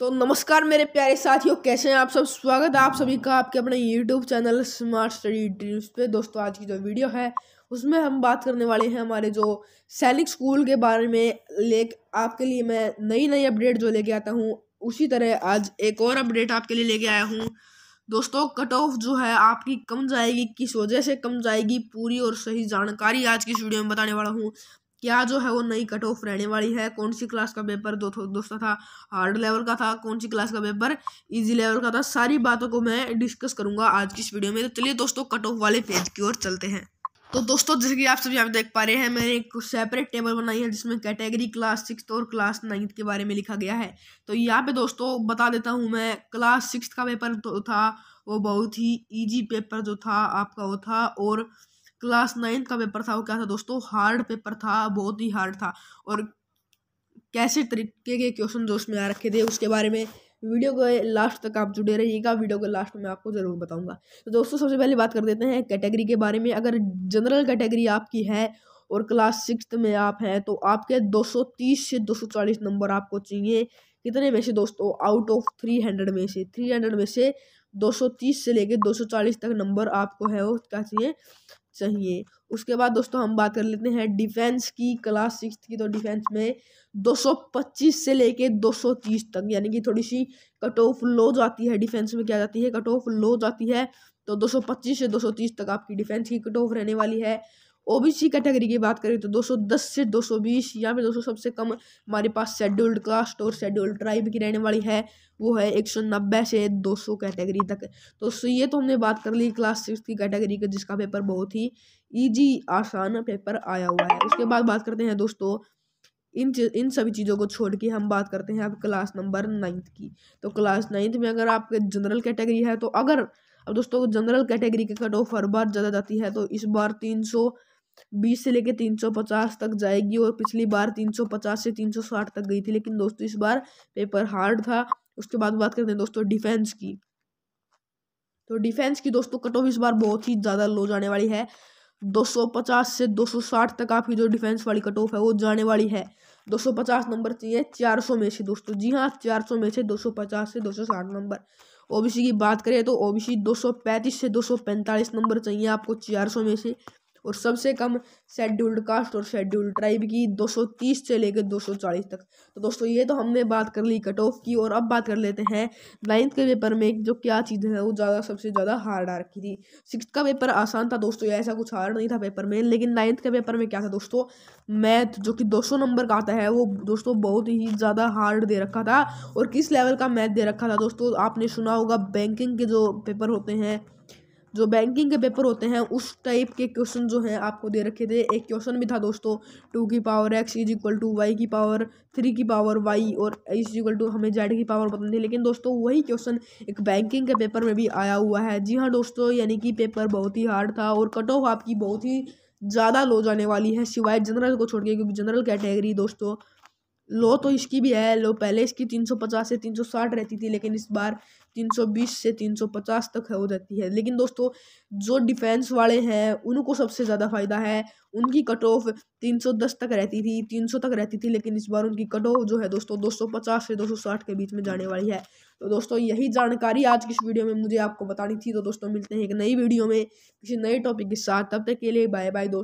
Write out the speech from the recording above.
तो नमस्कार मेरे प्यारे साथियों कैसे हैं आप सब स्वागत है आप सभी का आपके अपने YouTube channel smart study dreams पे दोस्तों आज की जो वीडियो है उसमें हम बात करने वाले हैं हमारे जो सैनिक स्कूल के बारे में ले आपके लिए मैं नई नई अपडेट जो लेके आता हूँ उसी तरह आज एक और अपडेट आपके लिए लेके आया हूँ दोस्तों कट ऑफ जो है आपकी कम जाएगी किस वजह से कम जाएगी पूरी और सही जानकारी आज की इस वीडियो में बताने वाला हूँ क्या जो है वो नई कट ऑफ रहने वाली है कौन सी क्लास का पेपर दो दोस्तों था हार्ड लेवल का था कौन सी क्लास का पेपर इजी लेवल का था सारी बातों को मैं डिस्कस करूंगा आज की इस वीडियो में तो चलिए दोस्तों कट ऑफ वाले पेज की ओर चलते हैं तो दोस्तों जैसे कि आप सब यहाँ पे देख पा रहे हैं मैंने एक सेपरेट टेबल बनाई है जिसमें कैटेगरी क्लास सिक्स और क्लास नाइन्थ के बारे में लिखा गया है तो यहाँ पे दोस्तों बता देता हूँ मैं क्लास सिक्स का पेपर तो था वो बहुत ही ईजी पेपर जो था आपका वो था और क्लास नाइन्थ का पेपर था वो क्या था दोस्तों हार्ड पेपर था बहुत ही हार्ड था और कैसे तरीके के क्वेश्चन जो उसमें आ रखे थे उसके बारे में वीडियो को लास्ट तक आप जुड़े रहिएगा वीडियो को लास्ट में आपको ज़रूर बताऊंगा तो दोस्तों सबसे पहले बात कर देते हैं कैटेगरी के बारे में अगर जनरल कैटेगरी आपकी है और क्लास सिक्स में आप हैं तो आपके 230 से 240 नंबर आपको चाहिए कितने में से दोस्तों आउट ऑफ 300 में से 300 में से 230 से लेके 240 तक नंबर आपको है वो क्या चाहिए चाहिए उसके बाद दोस्तों हम बात कर लेते हैं डिफेंस की क्लास सिक्स की तो डिफेंस में 225 से लेके 230 तक यानी कि थोड़ी सी कट ऑफ लो जाती है डिफेंस में क्या जाती है कट ऑफ लो जाती है तो 225 से 230 तक आपकी डिफेंस की कट ऑफ रहने वाली है ओबीसी कैटेगरी की बात करें तो 210 से 220 या फिर 200 सबसे कम हमारे पास शेड्यूल्ड कास्ट और शेड्यूल्ड ट्राइब की रहने वाली है वो है 190 से 200 कैटेगरी तक तो ये तो हमने बात कर ली क्लास सिक्स की कैटेगरी का जिसका पेपर बहुत ही ईजी आसान पेपर आया हुआ है उसके बाद बात करते हैं दोस्तों इन इन सभी चीज़ों को छोड़ के हम बात करते हैं अब क्लास नंबर नाइन्थ की तो क्लास नाइन्थ में अगर आपके जनरल कैटेगरी है तो अगर अब दोस्तों जनरल कैटेगरी के कट ऑफ हर बार ज़्यादा जाती है तो इस बार तीन सौ बीस से लेकर तीन सौ पचास तक जाएगी और पिछली बार तीन सौ पचास से तीन सौ साठ तक गई थी लेकिन दोस्तों इस बार पेपर हार्ड था उसके बाद बात करते हैं दोस्तों डिफेंस की तो डिफेंस की दोस्तों कट ऑफ इस बार बहुत ही ज़्यादा लो जाने वाली है 250 से 260 तक आपकी जो डिफेंस वाली कट ऑफ है वो जाने वाली है 250 नंबर चाहिए 400 में से दोस्तों जी हाँ 400 में से 250 से 260 नंबर ओबीसी की बात करें तो ओबीसी 235 से 245 नंबर चाहिए आपको 400 में से और सबसे कम शेड्यूल्ड कास्ट और शेड्यूल्ड ट्राइब की 230 से लेकर 240 तक तो दोस्तों ये तो हमने बात कर ली कट ऑफ की और अब बात कर लेते हैं नाइन्थ के पेपर में जो क्या चीज़ें हैं वो ज़्यादा सबसे ज़्यादा हार्ड आ रखी थी सिक्स का पेपर आसान था दोस्तों ऐसा कुछ हार्ड नहीं था पेपर में लेकिन नाइन्थ के पेपर में क्या था दोस्तों मैथ जो कि दो नंबर का आता है वो दोस्तों बहुत ही ज़्यादा हार्ड दे रखा था और किस लेवल का मैथ दे रखा था दोस्तों आपने सुना होगा बैंकिंग के जो पेपर होते हैं जो बैंकिंग के पेपर होते हैं उस टाइप के क्वेश्चन जो है आपको दे रखे थे एक क्वेश्चन भी था दोस्तों टू की power x is equal to y की पावर थ्री की पावर वाई और इज इक्वल टू हमें जेड की पावर पता नहीं लेकिन दोस्तों वही क्वेश्चन एक बैंकिंग के पेपर में भी आया हुआ है जी हाँ दोस्तों यानी कि पेपर बहुत ही हार्ड था और कट ऑफ आपकी बहुत ही ज़्यादा लो जाने वाली है सिवाय जनरल को छोड़ के क्योंकि जनरल कैटेगरी दोस्तों लो तो इसकी भी है लो पहले इसकी 350 से 360 रहती थी लेकिन इस बार 320 से 350 तक हो जाती है लेकिन दोस्तों जो डिफेंस वाले हैं उनको सबसे ज़्यादा फ़ायदा है उनकी कट ऑफ 310 तक रहती थी 300 तक रहती थी लेकिन इस बार उनकी कट ऑफ जो है दोस्तों 250 से 260 के बीच में जाने वाली है तो दोस्तों यही जानकारी आज की इस वीडियो में मुझे आपको बतानी थी तो दोस्तों मिलते हैं एक नई वीडियो में किसी नए टॉपिक के साथ तब तक के लिए बाय बाय दोस्तों